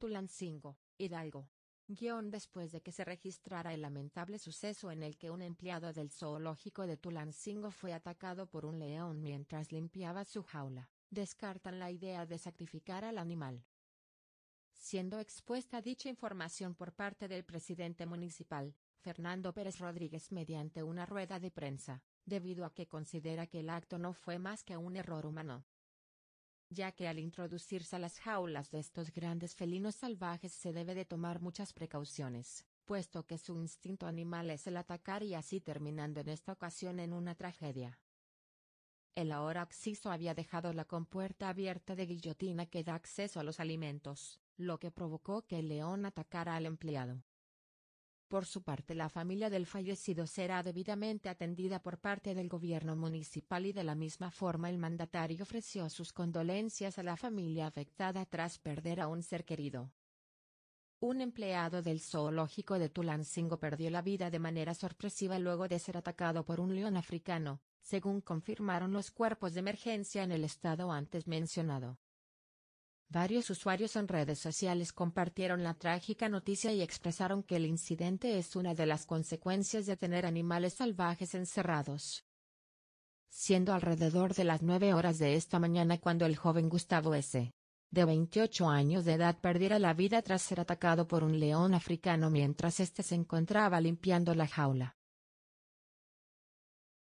Tulancingo, Hidalgo. Guión después de que se registrara el lamentable suceso en el que un empleado del zoológico de Tulancingo fue atacado por un león mientras limpiaba su jaula, descartan la idea de sacrificar al animal. Siendo expuesta dicha información por parte del presidente municipal, Fernando Pérez Rodríguez mediante una rueda de prensa, debido a que considera que el acto no fue más que un error humano, ya que al introducirse a las jaulas de estos grandes felinos salvajes se debe de tomar muchas precauciones, puesto que su instinto animal es el atacar y así terminando en esta ocasión en una tragedia. El ahora oxiso había dejado la compuerta abierta de guillotina que da acceso a los alimentos, lo que provocó que el león atacara al empleado. Por su parte la familia del fallecido será debidamente atendida por parte del gobierno municipal y de la misma forma el mandatario ofreció sus condolencias a la familia afectada tras perder a un ser querido. Un empleado del zoológico de Tulancingo perdió la vida de manera sorpresiva luego de ser atacado por un león africano, según confirmaron los cuerpos de emergencia en el estado antes mencionado. Varios usuarios en redes sociales compartieron la trágica noticia y expresaron que el incidente es una de las consecuencias de tener animales salvajes encerrados. Siendo alrededor de las nueve horas de esta mañana cuando el joven Gustavo S. de 28 años de edad perdiera la vida tras ser atacado por un león africano mientras éste se encontraba limpiando la jaula.